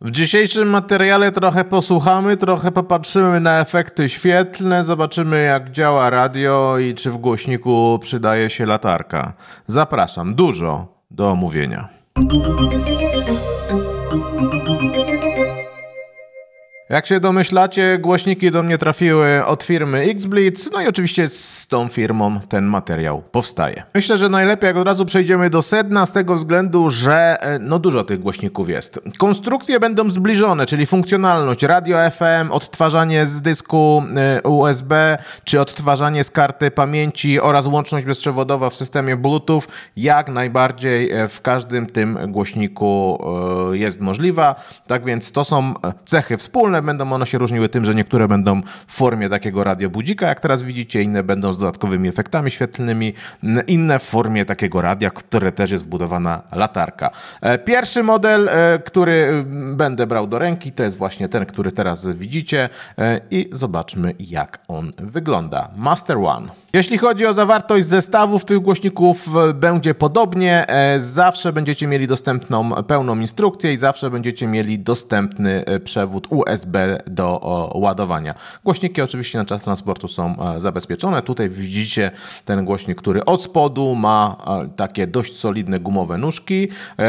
W dzisiejszym materiale trochę posłuchamy, trochę popatrzymy na efekty świetlne, zobaczymy jak działa radio i czy w głośniku przydaje się latarka. Zapraszam, dużo do omówienia. Jak się domyślacie, głośniki do mnie trafiły od firmy XBlitz, no i oczywiście z tą firmą ten materiał powstaje. Myślę, że najlepiej jak od razu przejdziemy do sedna z tego względu, że e, no dużo tych głośników jest. Konstrukcje będą zbliżone, czyli funkcjonalność radio FM, odtwarzanie z dysku e, USB, czy odtwarzanie z karty pamięci oraz łączność bezprzewodowa w systemie Bluetooth, jak najbardziej e, w każdym tym głośniku jest możliwa. Tak więc to są cechy wspólne ale będą one się różniły tym, że niektóre będą w formie takiego radiobudzika, jak teraz widzicie, inne będą z dodatkowymi efektami świetlnymi, inne w formie takiego radia, w które też jest zbudowana latarka. E, pierwszy model, e, który będę brał do ręki, to jest właśnie ten, który teraz widzicie e, i zobaczmy jak on wygląda. Master One. Jeśli chodzi o zawartość zestawów tych głośników, e, będzie podobnie. E, zawsze będziecie mieli dostępną e, pełną instrukcję i zawsze będziecie mieli dostępny przewód USB do ładowania. Głośniki oczywiście na czas transportu są zabezpieczone. Tutaj widzicie ten głośnik, który od spodu ma takie dość solidne gumowe nóżki.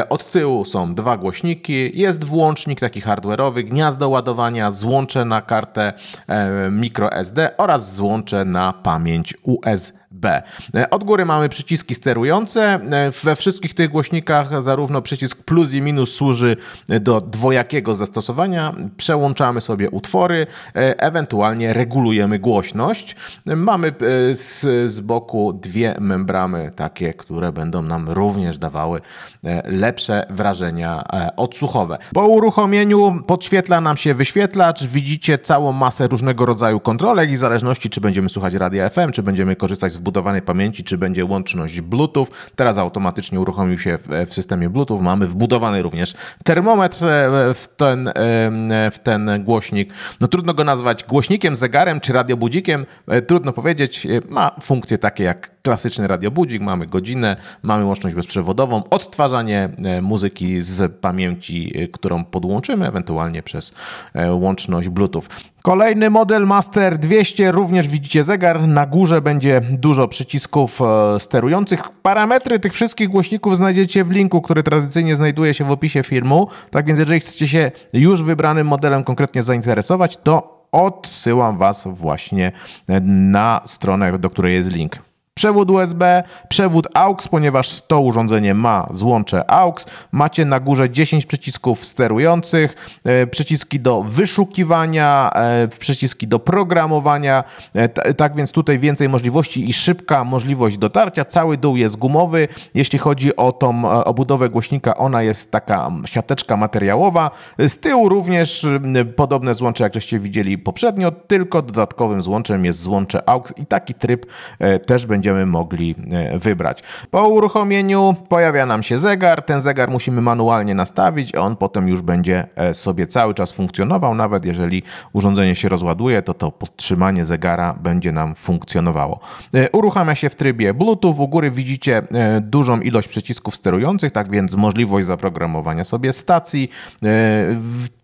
Od tyłu są dwa głośniki. Jest włącznik taki hardware'owy, gniazdo ładowania, złącze na kartę microSD oraz złącze na pamięć as B. E, od góry mamy przyciski sterujące. E, we wszystkich tych głośnikach zarówno przycisk plus i minus służy e, do dwojakiego zastosowania. Przełączamy sobie utwory, ewentualnie regulujemy głośność. Mamy z, z boku dwie membramy takie, które będą nam również dawały lepsze wrażenia odsłuchowe. Po uruchomieniu podświetla nam się wyświetlacz. Widzicie całą masę różnego rodzaju kontrolek i w zależności czy będziemy słuchać radia FM, czy będziemy korzystać z wbudowanej pamięci, czy będzie łączność Bluetooth. Teraz automatycznie uruchomił się w systemie Bluetooth. Mamy wbudowany również termometr e, w ten, e, w ten głośnik. No trudno go nazwać głośnikiem, zegarem czy radiobudzikiem. E, trudno powiedzieć. Ma funkcje takie jak klasyczny radiobudzik, mamy godzinę, mamy łączność bezprzewodową, odtwarzanie e, muzyki z pamięci, e, którą podłączymy, ewentualnie przez e, łączność Bluetooth. Kolejny model Master 200, również widzicie zegar. Na górze będzie dużo przycisków sterujących. Parametry tych wszystkich głośników znajdziecie w linku, który tradycyjnie znajduje się w opisie filmu. Tak więc, jeżeli chcecie się już wybranym modelem konkretnie zainteresować, to odsyłam Was właśnie na stronę, do której jest link przewód USB, przewód AUX, ponieważ to urządzenie ma złącze AUX. Macie na górze 10 przycisków sterujących, e, przyciski do wyszukiwania, e, przyciski do programowania. E, tak więc tutaj więcej możliwości i szybka możliwość dotarcia. Cały dół jest gumowy. Jeśli chodzi o tą obudowę głośnika, ona jest taka siateczka materiałowa. Z tyłu również podobne złącze, jak żeście widzieli poprzednio, tylko dodatkowym złączem jest złącze AUX i taki tryb też będzie będziemy mogli e, wybrać. Po uruchomieniu pojawia nam się zegar. Ten zegar musimy manualnie nastawić. On potem już będzie e, sobie cały czas funkcjonował. Nawet jeżeli urządzenie się rozładuje, to to podtrzymanie zegara będzie nam funkcjonowało. E, uruchamia się w trybie Bluetooth. U góry widzicie dużą ilość przycisków sterujących, tak więc możliwość zaprogramowania sobie stacji.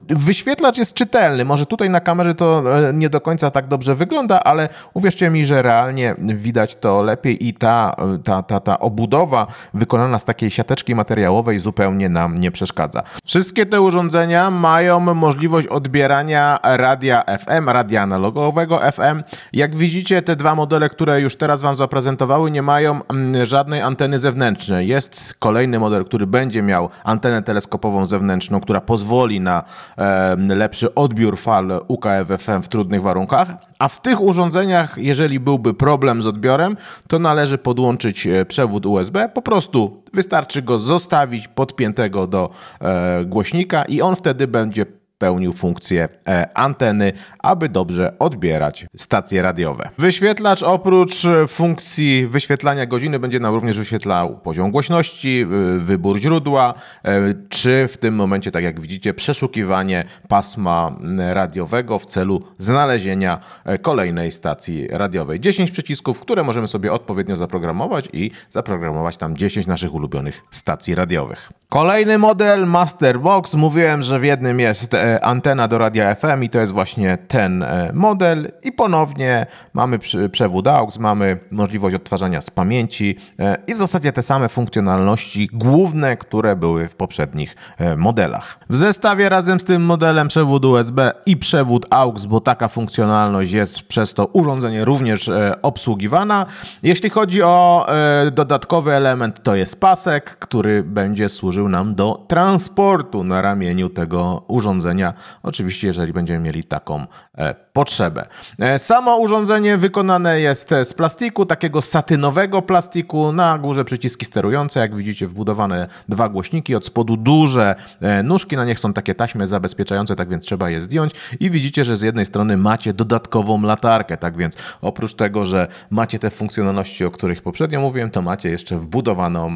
Wyświetlacz jest czytelny. Może tutaj na kamerze to nie do końca tak dobrze wygląda, ale uwierzcie mi, że realnie widać to lepiej lepiej i ta, ta, ta, ta obudowa wykonana z takiej siateczki materiałowej zupełnie nam nie przeszkadza. Wszystkie te urządzenia mają możliwość odbierania radia FM, radia analogowego FM. Jak widzicie, te dwa modele, które już teraz Wam zaprezentowały, nie mają mm, żadnej anteny zewnętrznej. Jest kolejny model, który będzie miał antenę teleskopową zewnętrzną, która pozwoli na e, lepszy odbiór fal UKF-FM w trudnych warunkach, a w tych urządzeniach, jeżeli byłby problem z odbiorem, to należy podłączyć e, przewód USB. Po prostu wystarczy go zostawić podpiętego do e, głośnika i on wtedy będzie pełnił funkcję e, anteny, aby dobrze odbierać stacje radiowe. Wyświetlacz oprócz funkcji wyświetlania godziny będzie nam również wyświetlał poziom głośności, e, wybór źródła, e, czy w tym momencie, tak jak widzicie, przeszukiwanie pasma radiowego w celu znalezienia kolejnej stacji radiowej. 10 przycisków, które możemy sobie odpowiednio zaprogramować i zaprogramować tam 10 naszych ulubionych stacji radiowych. Kolejny model Masterbox. Mówiłem, że w jednym jest E, antena do radia FM i to jest właśnie ten e, model i ponownie mamy przewód AUX, mamy możliwość odtwarzania z pamięci e, i w zasadzie te same funkcjonalności główne, które były w poprzednich modelach. W zestawie razem z tym modelem przewód USB i przewód AUX, bo taka funkcjonalność jest przez to urządzenie również obsługiwana. Jeśli chodzi o dodatkowy element, to jest pasek, który będzie służył nam do transportu na ramieniu tego urządzenia urządzenia, oczywiście jeżeli będziemy mieli taką e, potrzebę. E, samo urządzenie wykonane jest e, z plastiku, takiego satynowego plastiku, na górze przyciski sterujące, jak widzicie wbudowane dwa głośniki, od spodu duże nóżki, na nich są takie taśmy zabezpieczające, tak więc trzeba je zdjąć i widzicie, że z jednej strony macie dodatkową latarkę, tak więc oprócz tego, że macie te funkcjonalności, o których poprzednio mówiłem, to macie jeszcze wbudowaną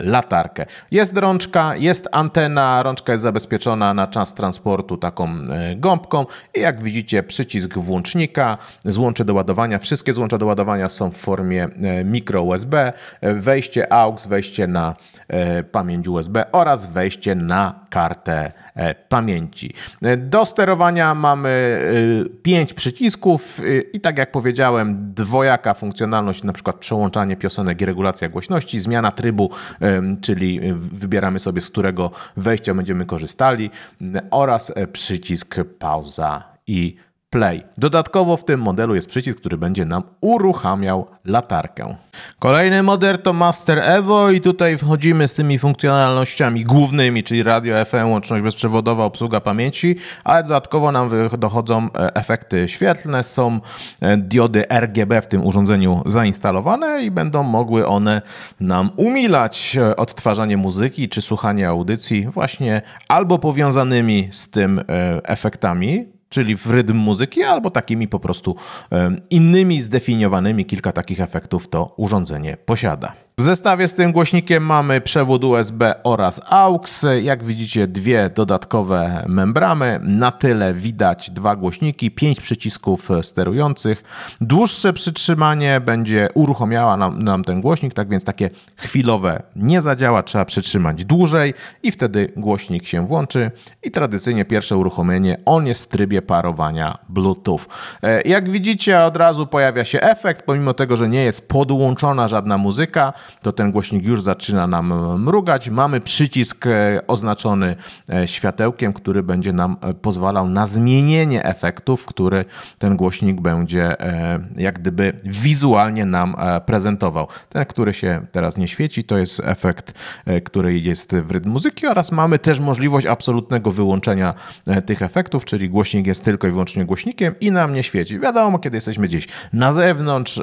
latarkę. Jest rączka, jest antena, rączka jest zabezpieczona na czas transportu portu taką e, gąbką i jak widzicie przycisk włącznika, złącze do ładowania, wszystkie złącza do ładowania są w formie e, mikro USB, e, wejście AUX, wejście na pamięć USB oraz wejście na kartę E, pamięci. E, do sterowania mamy e, pięć przycisków i tak jak powiedziałem, dwojaka funkcjonalność, na przykład przełączanie piosenek i regulacja głośności, zmiana trybu, czyli wybieramy sobie z którego wejścia będziemy korzystali oraz przycisk pauza i Play. Dodatkowo w tym modelu jest przycisk, który będzie nam uruchamiał latarkę. Kolejny model to Master Evo i tutaj wchodzimy z tymi funkcjonalnościami głównymi, czyli radio FM, łączność bezprzewodowa, obsługa pamięci, ale dodatkowo nam dochodzą e, efekty świetlne, są e, diody RGB w tym urządzeniu zainstalowane i będą mogły one nam umilać e, odtwarzanie muzyki czy słuchanie audycji właśnie albo powiązanymi z tym efektami czyli w rytm muzyki, albo takimi po prostu innymi zdefiniowanymi. Kilka takich efektów to urządzenie posiada. W zestawie z tym głośnikiem mamy przewód USB oraz AUX. Jak widzicie, dwie dodatkowe membramy. Na tyle widać dwa głośniki, pięć przycisków sterujących. Dłuższe przytrzymanie będzie uruchomiała nam, nam ten głośnik, tak więc takie chwilowe nie zadziała, trzeba przytrzymać dłużej i wtedy głośnik się włączy. I tradycyjnie pierwsze uruchomienie, on jest w trybie parowania Bluetooth. E, jak widzicie, od razu pojawia się efekt, pomimo tego, że nie jest podłączona żadna muzyka, to ten głośnik już zaczyna nam e, mrugać. Mamy przycisk e, oznaczony e, światełkiem, który będzie nam pozwalał na zmienienie efektów, który ten głośnik będzie jak gdyby wizualnie nam prezentował. Ten, który się teraz nie świeci, to jest efekt, który jest w rytm muzyki oraz mamy też możliwość absolutnego wyłączenia tych efektów, czyli głośnik jest tylko i wyłącznie głośnikiem i nam nie świeci. Wiadomo, kiedy jesteśmy gdzieś na zewnątrz,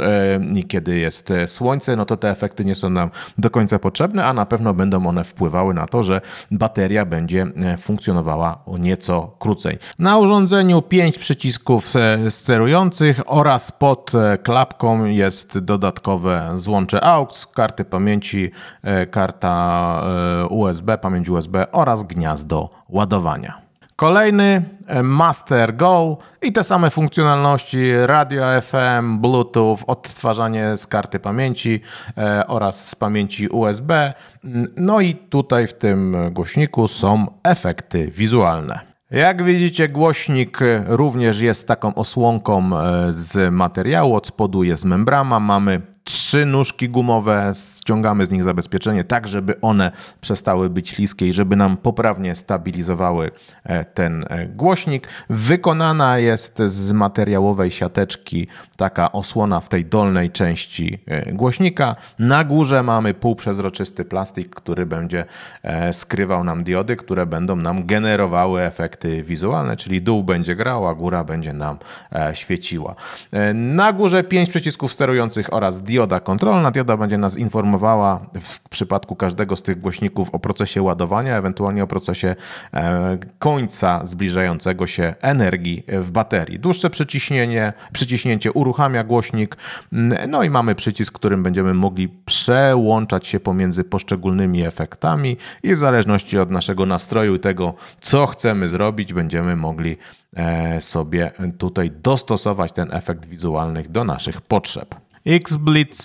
kiedy jest słońce, no to te efekty nie nie są nam do końca potrzebne, a na pewno będą one wpływały na to, że bateria będzie e, funkcjonowała o nieco krócej. Na urządzeniu 5 przycisków e, sterujących oraz pod e, klapką jest dodatkowe złącze AUX, karty pamięci, karta USB, pamięć USB oraz gniazdo ładowania. Kolejny e, Master Go i te same funkcjonalności radio FM, Bluetooth, odtwarzanie z karty pamięci e, oraz z pamięci USB. Mm, no i tutaj w tym głośniku są efekty wizualne. Jak widzicie, głośnik również jest taką osłonką e, z materiału. Od spodu jest membrana. Mamy trzy nóżki gumowe, ściągamy z nich zabezpieczenie tak, żeby one przestały być śliskie i żeby nam poprawnie stabilizowały e, ten e, głośnik. Wykonana jest z materiałowej siateczki taka osłona w tej dolnej części e, głośnika. Na górze mamy półprzezroczysty plastik, który będzie skrywał nam diody, które będą nam generowały efekty wizualne, czyli dół będzie grał, a góra będzie nam świeciła. Na górze pięć przycisków sterujących oraz dioda kontrolna. Dioda będzie nas informowała w przypadku każdego z tych głośników o procesie ładowania, ewentualnie o procesie e, końca zbliżającego się energii w baterii. Dłuższe przyciśnienie, przyciśnięcie uruchamia głośnik, no i mamy przycisk, którym będziemy mogli przełączać się pomiędzy poszczególnymi efektami i w zależności od naszego nastroju i tego, co chcemy zrobić, będziemy mogli e, sobie tutaj dostosować ten efekt wizualny do naszych potrzeb. X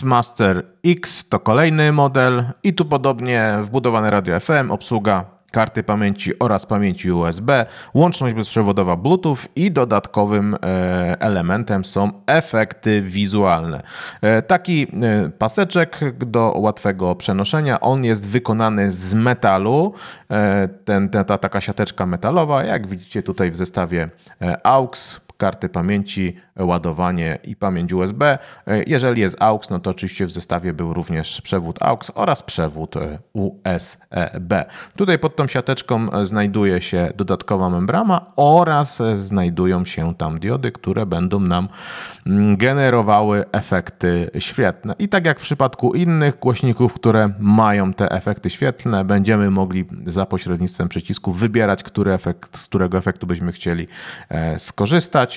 Master X to kolejny model i tu podobnie wbudowane radio FM, obsługa karty pamięci oraz pamięci USB, łączność bezprzewodowa Bluetooth i dodatkowym e, elementem są efekty wizualne. E, taki e, paseczek do łatwego przenoszenia, on jest wykonany z metalu, ten, ten, ta taka siateczka metalowa, jak widzicie tutaj w zestawie AUX, karty pamięci, ładowanie i pamięć USB. E, jeżeli jest AUX, no to oczywiście w zestawie był również przewód AUX oraz przewód e, USB. E Tutaj pod tą siateczką znajduje się dodatkowa membrana oraz znajdują się tam diody, które będą nam mm, generowały efekty świetlne. I tak jak w przypadku innych głośników, które mają te efekty świetlne, będziemy mogli za pośrednictwem przycisku wybierać, który efekt, z którego efektu byśmy chcieli skorzystać.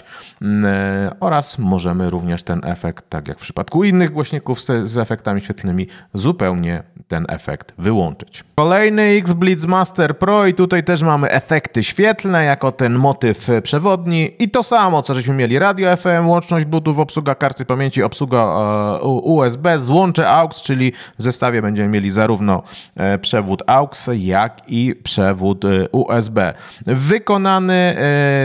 Mm, e, oraz możemy również ten efekt, tak jak w przypadku innych głośników z, z efektami świetlnymi, zupełnie ten efekt wyłączyć. Kolejny X Blitz Master Pro i tutaj też mamy efekty świetlne jako ten motyw przewodni i to samo, co żeśmy mieli radio FM, łączność Bluetooth, obsługa karty pamięci, obsługa e, USB, złącze AUX, czyli w zestawie będziemy mieli zarówno e, przewód AUX, jak i przewód USB. Wykonany,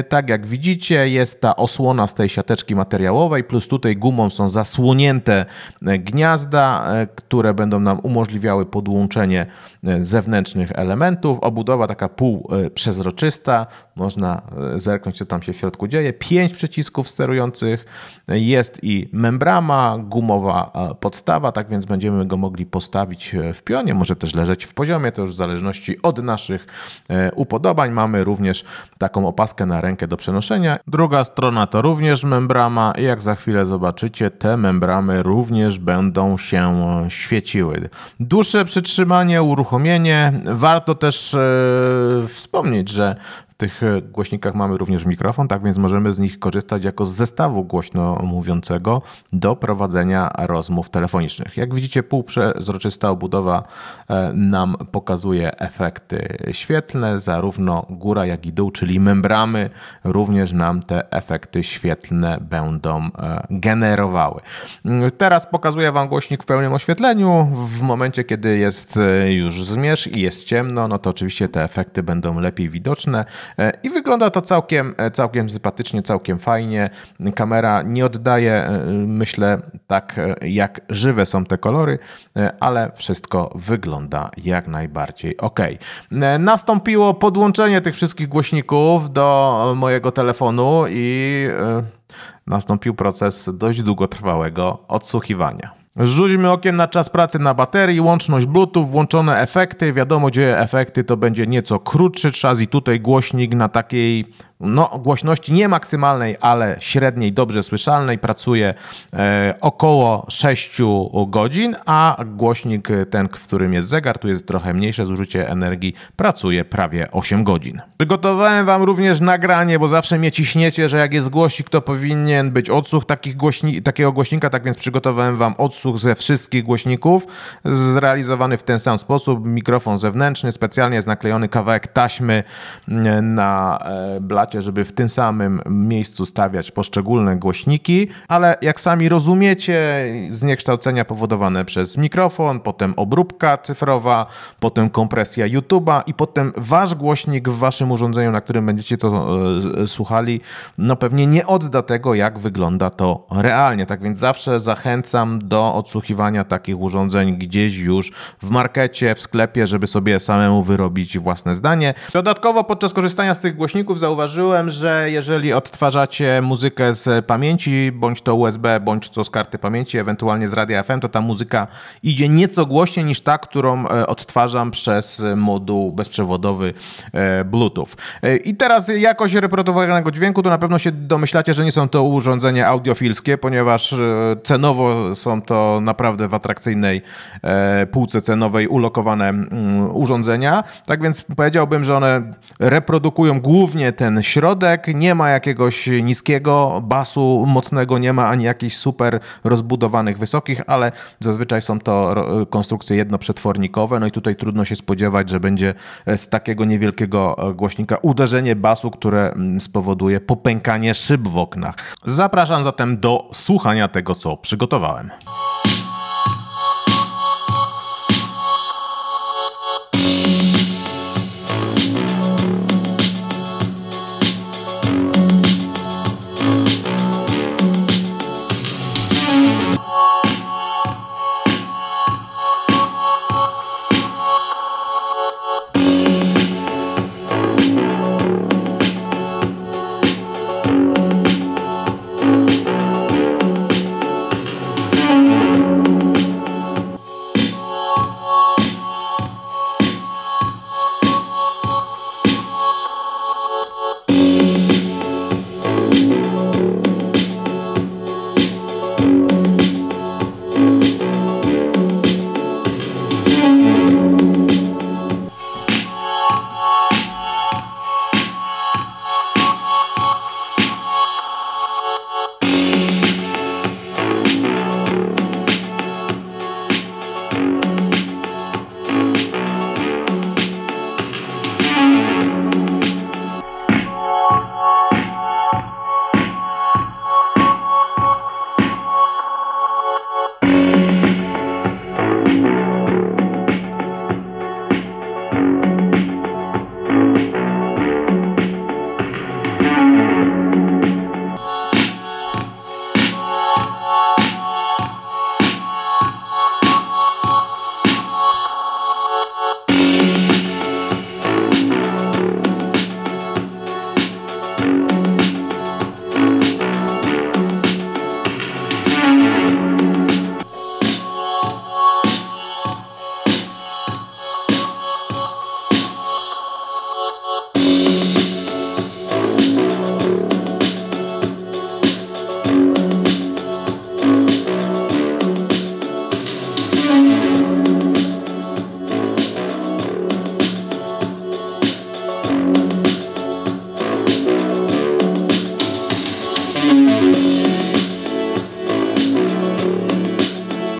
tak jak widzicie, jest jest ta osłona z tej siateczki materiałowej, plus tutaj gumą są zasłonięte e, gniazda, e, które będą nam umożliwiały podłączenie e, zewnętrznych elementów. Obudowa taka półprzezroczysta, można zerknąć, co tam się w środku dzieje. Pięć przycisków sterujących, jest i membrama, gumowa podstawa, tak więc będziemy go mogli postawić w pionie, może też leżeć w poziomie, to już w zależności od naszych upodobań. Mamy również taką opaskę na rękę do przenoszenia. Druga strona to również membrama i jak za chwilę zobaczycie, te membramy również będą się świeciły. Dłuższe przytrzymanie, uruchomienie. Warto też e, wspomnieć, że w tych e, głośnikach mamy również mikrofon, tak więc możemy z nich korzystać jako z zestawu głośno mówiącego do prowadzenia rozmów telefonicznych. Jak widzicie, półprzezroczysta obudowa e, nam pokazuje efekty świetlne, zarówno góra, jak i dół, czyli membramy również nam te efekty świetlne będą e, generowały. Teraz pokazuję Wam głośnik w pełnym oświetleniu. W momencie, kiedy jest już zmierzch i jest ciemno, no to oczywiście te efekty będą lepiej widoczne. E, I wygląda to całkiem, e, całkiem sympatycznie, całkiem fajnie. Kamera nie oddaje, e, myślę, tak jak żywe są te kolory, ale wszystko wygląda jak najbardziej ok. Nastąpiło podłączenie tych wszystkich głośników do mojego telefonu i nastąpił proces dość długotrwałego odsłuchiwania. Rzućmy okiem na czas pracy na baterii, łączność Bluetooth, włączone efekty. Wiadomo, gdzie efekty to będzie nieco krótszy czas i tutaj głośnik na takiej no, głośności nie maksymalnej, ale średniej, dobrze słyszalnej, pracuje e, około 6 godzin, a głośnik e, ten, w którym jest zegar, tu jest trochę mniejsze zużycie energii, pracuje prawie 8 godzin. Przygotowałem Wam również nagranie, bo zawsze mnie ciśniecie, że jak jest głośnik, to powinien być odsłuch takich głośni takiego głośnika, tak więc przygotowałem Wam odsłuch ze wszystkich głośników, zrealizowany w ten sam sposób. Mikrofon zewnętrzny, specjalnie jest naklejony kawałek taśmy e, na blacie, aparacie, żeby w tym samym miejscu stawiać poszczególne głośniki, ale jak sami rozumiecie, zniekształcenia powodowane przez mikrofon, potem obróbka cyfrowa, potem kompresja YouTube'a i potem wasz głośnik w waszym urządzeniu, na którym będziecie to e, słuchali, no pewnie nie odda tego, jak wygląda to realnie. Tak więc zawsze zachęcam do odsłuchiwania takich urządzeń gdzieś już w markecie, w sklepie, żeby sobie samemu wyrobić własne zdanie. Dodatkowo podczas korzystania z tych głośników zauważyłem, zauważyłem, że jeżeli odtwarzacie muzykę z pamięci, bądź to USB, bądź to z karty pamięci, ewentualnie z radia FM, to ta muzyka idzie nieco głośniej niż ta, którą e, odtwarzam przez moduł bezprzewodowy e, Bluetooth. E, I teraz jakość reprodukowanego dźwięku, to na pewno się domyślacie, że nie są to urządzenia audiofilskie, ponieważ cenowo są to naprawdę w atrakcyjnej półce cenowej ulokowane mm, urządzenia. Tak więc powiedziałbym, że one reprodukują głównie ten środek, nie ma jakiegoś niskiego basu mocnego, nie ma ani jakichś super rozbudowanych wysokich, ale zazwyczaj są to konstrukcje jednoprzetwornikowe, no i tutaj trudno się spodziewać, że będzie e, z takiego niewielkiego e, głośnika uderzenie basu, które mm, spowoduje popękanie szyb w oknach. Zapraszam zatem do słuchania tego, co przygotowałem.